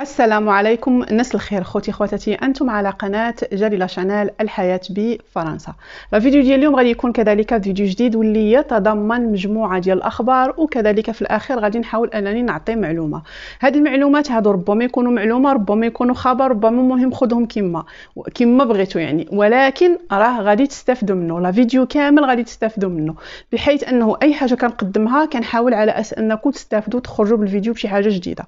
السلام عليكم نسل الخير خوتي خواتاتي انتم على قناه جليله شانال الحياه بفرنسا الفيديو ديال اليوم غادي يكون كذلك فيديو جديد واللي يتضمن مجموعه ديال الاخبار وكذلك في الاخير غادي نحاول انني نعطي معلومه هذه المعلومات هادو ربما يكونوا معلومه ربما يكونوا خبر ربما مهم خذهم كما كما بغيتو يعني ولكن راه غادي تستافدوا منه لا فيديو كامل غادي تستافدوا منه بحيث انه اي حاجه كنقدمها كنحاول على اساس انكم تستافدوا تخرجوا بالفيديو بشي حاجه جديده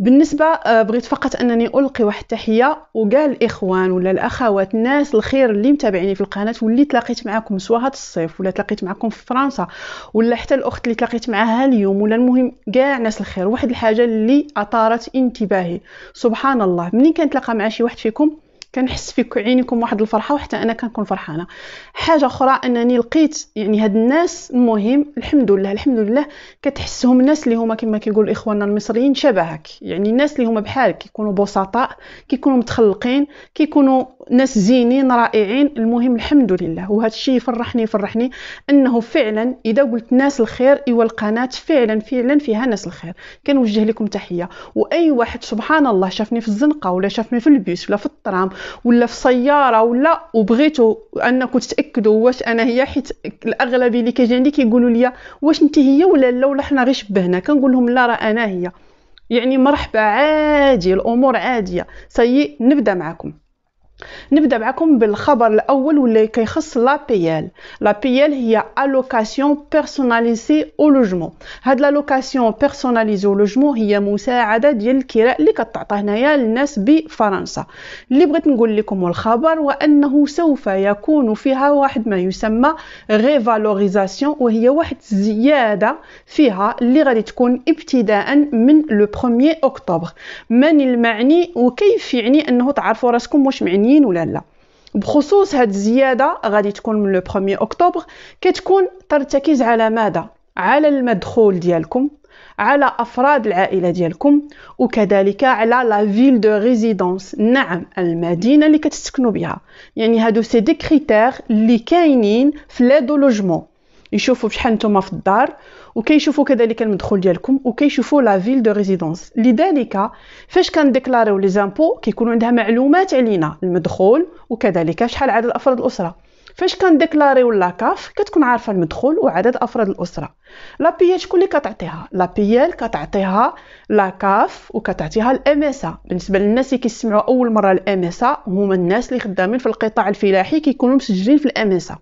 بالنسبه آه، بغيت فقط انني القي واحد التحيه وقال الاخوان ولا الاخوات الناس الخير اللي متابعيني في القناه واللي تلاقيت معكم سواء هاد الصيف ولا تلاقيت معكم في فرنسا ولا حتى الاخت اللي تلاقيت معاها اليوم ولا المهم كاع ناس الخير واحد الحاجه اللي اثارت انتباهي سبحان الله منين كنتلاقى مع شي واحد فيكم كنحس في عينيكم واحد الفرحه وحتى انا كنكون فرحانه حاجه اخرى انني لقيت يعني هاد الناس المهم الحمد لله الحمد لله كتحسهم الناس اللي هما كما كيقول اخواننا المصريين شبهك يعني الناس اللي هما بحالك كيكونوا بسطاء كيكونوا متخلقين كيكونوا ناس زينين رائعين المهم الحمد لله وهذا الشيء يفرحني يفرحني انه فعلا اذا قلت ناس الخير ايوا القناه فعلا فعلا فيها ناس الخير كنوجه لكم تحيه واي واحد سبحان الله شافني في الزنقه ولا شافني في البيس ولا في الطرام ولا في سياره ولا وبغيتو انكم تتاكدوا واش انا هي حيت الاغلبيه اللي كيجي عندي كيقولوا لي واش انت هي ولا لا ولا حنا غير شبهنا كنقول لهم لا راه انا هي يعني مرحبا عادي الامور عاديه سي نبدا معكم نبدا معكم بالخبر الاول واللي كيخص لا بي ال لا بي ال هي الوكاسيون بيرسوناليزي او لوجمون هاد لوكاسيون بيرسوناليزي او لوجمون هي مساعده ديال الكراء اللي كتعطى هنايا للناس بفرنسا اللي بغيت نقول لكم الخبر وانه سوف يكون فيها واحد ما يسمى ريفالوريزاسيون وهي واحد زياده فيها اللي غادي تكون ابتداء من لو 1 اكتوبر من المعني وكيف يعني انه تعرفوا راسكم واش معني مزيانين ولا لا بخصوص هاد الزياده غادي تكون من لو 1 اكتوبر كتكون ترتكز على ماذا على المدخول ديالكم على افراد العائله ديالكم وكذلك على لا فيل دو ريزيدونس نعم المدينه اللي كتسكنوا بها يعني هادو سي دي كريتير اللي كاينين في لا دو لوجمون يشوفوا بشحال نتوما في الدار وكيشوفوا كذلك المدخول ديالكم وكيشوفوا لا فيل دو ريزيدونس لذلك فاش كنديكلاريو لي زامبو كيكون عندها معلومات علينا المدخول وكذلك شحال عدد افراد الاسره فاش كنديكلاريو لاكاف كتكون عارفه المدخول وعدد افراد الاسره لا بي ال شكون اللي كتعطيها لا بي ال كتعطيها لاكاف وكتعطيها الام اس بالنسبه للناس اللي كيسمعوا اول مره الام اس هما الناس اللي خدامين في القطاع الفلاحي كيكونوا مسجلين في الام اس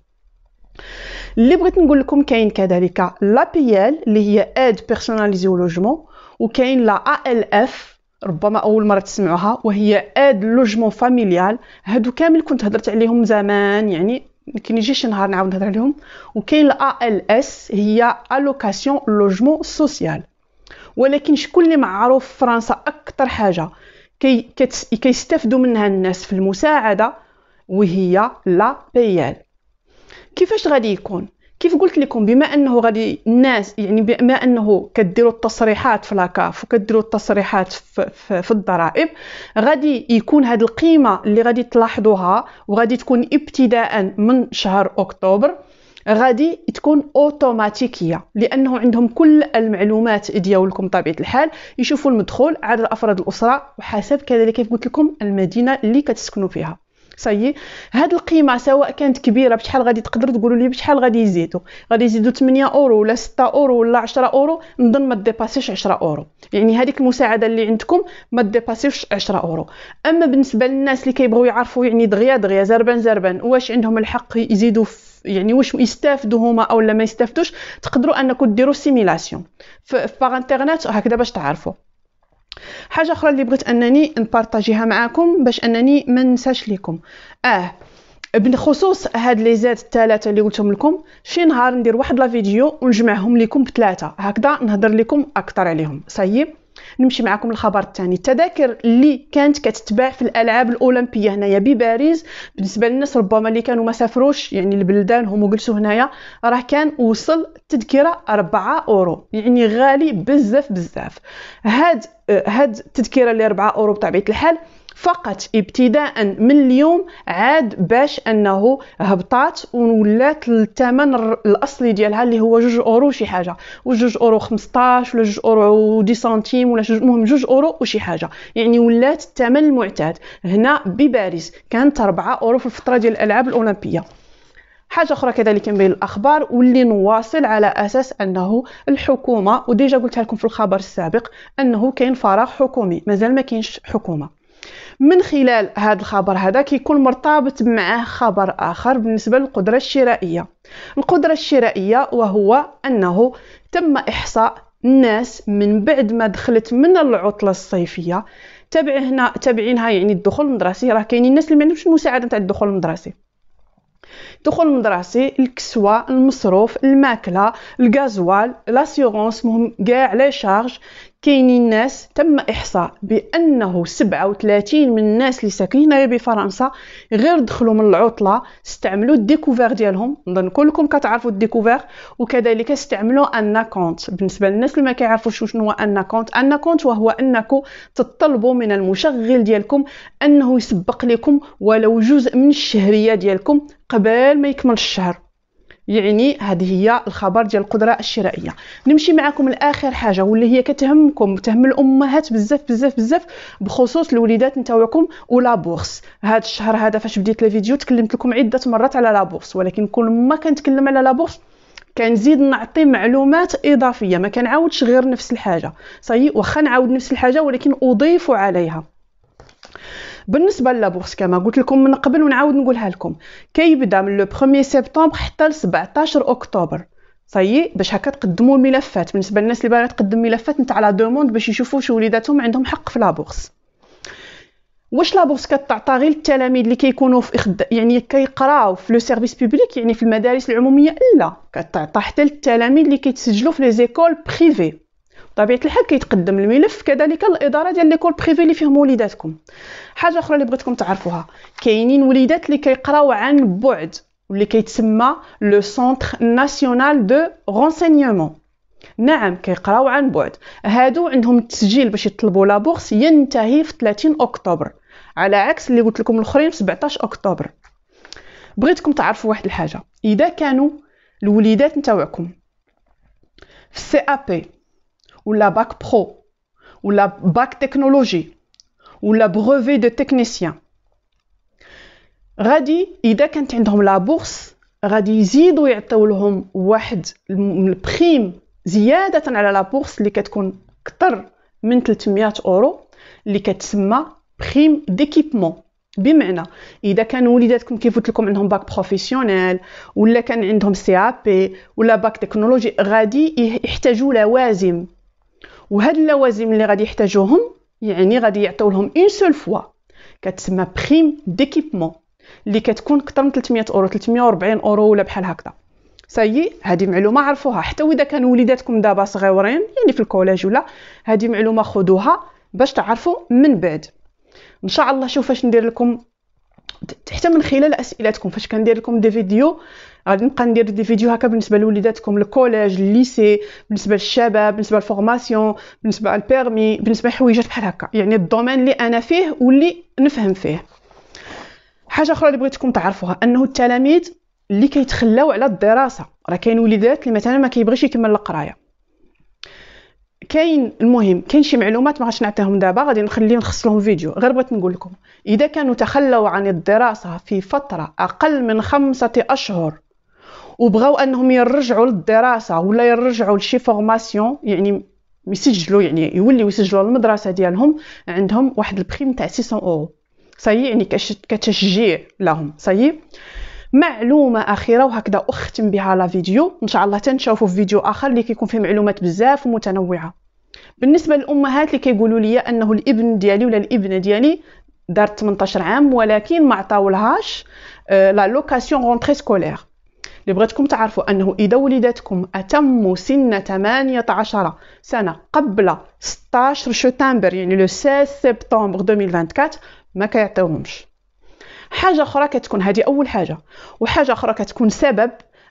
اللي بغيت نقول لكم كاين كذلك لا بي ال اللي هي اد بيرسوناليزي لوجمون وكاين لا ال اف ربما اول مره تسمعوها وهي اد لوجمون فاميليال هادو كامل كنت هضرت عليهم زمان يعني يمكن يجيش نهار نعاود نهضر عليهم وكاين لا ال اس هي الوكاسيون لوجمون سوسيال ولكن شكون اللي معروف في فرنسا اكثر حاجه كي كيستافدوا منها الناس في المساعده وهي لا بي ال كيفاش غادي يكون كيف قلت لكم بما انه غادي الناس يعني بما انه كديروا التصريحات في لاكاف وكديروا التصريحات في, في, في الضرائب غادي يكون هذه القيمه اللي غادي تلاحظوها وغادي تكون ابتداء من شهر اكتوبر غادي تكون اوتوماتيكيه لانه عندهم كل المعلومات ديالكم بطبيعه الحال يشوفوا المدخول عدد افراد الاسره وحسب كذلك كيف قلت لكم المدينه اللي كتسكنوا فيها صايي هاد القيمه سواء كانت كبيره بشحال غادي تقدروا تقولوا لي بشحال غادي يزيدوا غادي يزيدوا 8 اورو ولا 6 اورو ولا 10 اورو نظن ما ديباسيش 10 اورو يعني هذيك المساعده اللي عندكم ما ديباسيش 10 اورو اما بالنسبه للناس اللي كيبغيو يعرفوا يعني دغيا دغيا زربان زربان واش عندهم الحق يزيدوا يعني واش يستافدوا هما او لا ما يستافدوش تقدروا انكم ديروا سيميلاسيون في باغ انترنت هكذا باش تعرفوا حاجه اخرى اللي بغيت انني نبارطاجيها معاكم باش انني ما ننساش لكم اه بخصوص هاد لي زاد الثلاثه اللي قلتهم لكم شي نهار ندير واحد لا فيديو ونجمعهم لكم بثلاثه هكذا نهضر لكم اكثر عليهم صايي نمشي معكم الخبر الثاني التذاكر اللي كانت كتتباع في الالعاب الاولمبيه هنايا بباريس بالنسبه للناس ربما اللي كانوا ما سافروش يعني البلدان هم وجلسوا هنايا راه كان وصل التذكره 4 اورو يعني غالي بزاف بزاف هاد هاد التذكره اللي 4 اورو بطبيعه الحال فقط ابتداء من اليوم عاد باش انه هبطات ولات الثمن الاصلي ديالها اللي هو جوج اورو شي حاجه وجوج اورو 15 ولا جوج اورو دي سنتيم ولا جوج المهم جوج اورو وشي حاجه يعني ولات الثمن المعتاد هنا بباريس كانت 4 اورو في الفتره ديال الالعاب الاولمبيه حاجه اخرى كذلك من بين الاخبار واللي نواصل على اساس انه الحكومه وديجا قلتها لكم في الخبر السابق انه كاين فراغ حكومي مازال ما كاينش حكومه من خلال هذا الخبر هذا كيكون مرتبط معه خبر آخر بالنسبة للقدرة الشرائية القدرة الشرائية وهو أنه تم إحصاء الناس من بعد ما دخلت من العطلة الصيفية تبع هنا تابعينها يعني الدخول المدرسي راه كاينين الناس اللي ما عندهمش المساعدة نتاع الدخول المدرسي الدخول المدرسي الكسوة المصروف الماكلة الغازوال لاسيغونس مهم كاع لي شارج كاينين ناس تم احصاء بانه 37 من الناس اللي ساكنين هنا بفرنسا غير دخلوا من العطله استعملوا الديكوفير ديالهم نظن كلكم كتعرفوا الديكوفير وكذلك استعملوا ان كونت بالنسبه للناس اللي ما كيعرفوش شنو هو ان كونت ان كونت وهو انكم تطلبوا من المشغل ديالكم انه يسبق لكم ولو جزء من الشهريه ديالكم قبل ما يكمل الشهر يعني هذه هي الخبر ديال القدره الشرائيه نمشي معكم لاخر حاجه واللي هي كتهمكم تهم الامهات بزاف بزاف بزاف بخصوص الوليدات نتاوعكم ولا بورس هذا الشهر هذا فاش بديت الفيديو تكلمت لكم عده مرات على لا بورس ولكن كل ما كنتكلم على لا بورس كنزيد نعطي معلومات اضافيه ما كنعاودش غير نفس الحاجه صحيح واخا نعاود نفس الحاجه ولكن اضيف عليها بالنسبه للبورس كما قلت لكم من قبل ونعاود نقولها لكم كيبدا من لو 1 سبتمبر حتى ل 17 اكتوبر صايي باش هكا تقدموا الملفات بالنسبه للناس اللي باغا تقدم ملفات نتاع لا دوموند باش يشوفوا شو وليداتهم عندهم حق في لابورس واش لابورس كتعطى غير التلاميذ اللي كيكونوا في إخد... يعني كيقراو في لو سيرفيس بوبليك يعني في المدارس العموميه لا كتعطى حتى للتلاميذ اللي كيتسجلوا في لي زيكول بريفي بطبيعه الحال كيتقدم الملف كذلك الاداره ديال ليكول بريفي اللي فيهم وليداتكم حاجه اخرى اللي بغيتكم تعرفوها كاينين وليدات اللي كيقراو عن بعد واللي كيتسمى لو سونتر ناسيونال دو رونسينيومون نعم كيقراو عن بعد هادو عندهم التسجيل باش يطلبوا لابورس ينتهي في 30 اكتوبر على عكس اللي قلت لكم الاخرين في 17 اكتوبر بغيتكم تعرفوا واحد الحاجه اذا كانوا الوليدات نتاعكم في سي ا بي ولا باك برو ولا باك تكنولوجي ولا بروفي دو تكنيسيان غادي اذا كانت عندهم لا بورس غادي يزيدوا يعطيو لهم واحد البريم زياده على لا بورس اللي كتكون اكثر من 300 اورو اللي كتسمى بريم ديكيبمون بمعنى اذا كان وليداتكم كيف قلت لكم عندهم باك بروفيسيونيل ولا كان عندهم سي ا بي ولا باك تكنولوجي غادي يحتاجوا لوازم وهاد اللوازم اللي غادي يحتاجوهم يعني غادي يعطيو لهم اون سول فوا كتسمى بريم ديكيبمون اللي كتكون اكثر من 300 اورو 340 اورو ولا بحال هكدا سي هذه معلومه عرفوها حتى واذا كانوا وليداتكم دابا صغيورين يعني في الكوليج ولا هذه معلومه خدوها باش تعرفوا من بعد ان شاء الله شوف اش ندير لكم حتى من خلال اسئلتكم فاش كندير لكم دي فيديو غادي نبقى ندير دي فيديو هكا بالنسبه لوليداتكم الكوليج الليسي بالنسبه للشباب بالنسبه للفورماسيون بالنسبه للبيرمي بالنسبه لحويجات بحال هكا يعني الدومين اللي انا فيه واللي نفهم فيه حاجه اخرى اللي بغيتكم تعرفوها انه التلاميذ اللي كيتخلاو على الدراسه راه كاين وليدات اللي مثلا ما كيبغيش يكمل القرايه كاين المهم كاين شي معلومات ما غاش نعطيهم دابا غادي نخليهم نخص لهم فيديو غير بغيت نقول لكم اذا كانوا تخلوا عن الدراسه في فتره اقل من خمسة اشهر وبغاو انهم يرجعوا للدراسه ولا يرجعوا لشي فورماسيون يعني يسجلوا يعني يوليو يسجلوا المدرسه ديالهم عندهم واحد البريم تاع 600 اورو صايي يعني كتشجيع لهم صايي معلومه اخيره وهكذا اختم بها لا فيديو ان شاء الله تنشوفوا في فيديو اخر اللي كيكون فيه معلومات بزاف ومتنوعه بالنسبه للامهات اللي كيقولوا لي انه الابن ديالي ولا الابنه ديالي دارت 18 عام ولكن ما عطاولهاش آه، لا لوكاسيون رونتري سكولير اللي بغيتكم تعرفوا انه اذا وليداتكم اتموا سن 18 سنه قبل 16 شتنبر يعني لو 16 سبتمبر 2024 ما كيعطيوهمش حاجه اخرى كتكون هذه اول حاجه وحاجه اخرى كتكون سبب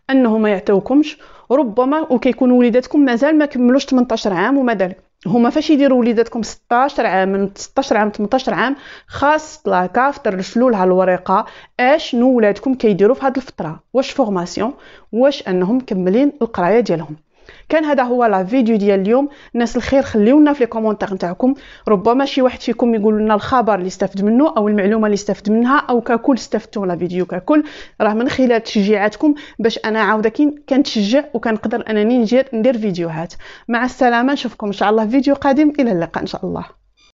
انه ما يعطيوكمش ربما وكيكون وليداتكم مازال ما كملوش 18 عام وما ذلك هما فاش يديروا وليداتكم 16 عام من 16 عام 18 عام خاص لاكاف ترسلوا لها الورقه اشنو ولادكم كيديروا في هذه الفتره واش فورماسيون واش انهم مكملين القرايه ديالهم كان هذا هو لا فيديو ديال اليوم الناس الخير خليونا في لي كومونتير نتاعكم ربما شي واحد فيكم يقول لنا الخبر اللي استفد منه او المعلومه اللي استفد منها او ككل استفدتوا لا فيديو ككل راه من خلال تشجيعاتكم باش انا عاوده كنتشجع وكنقدر انني ندير ندير فيديوهات مع السلامه نشوفكم ان شاء الله في فيديو قادم الى اللقاء ان شاء الله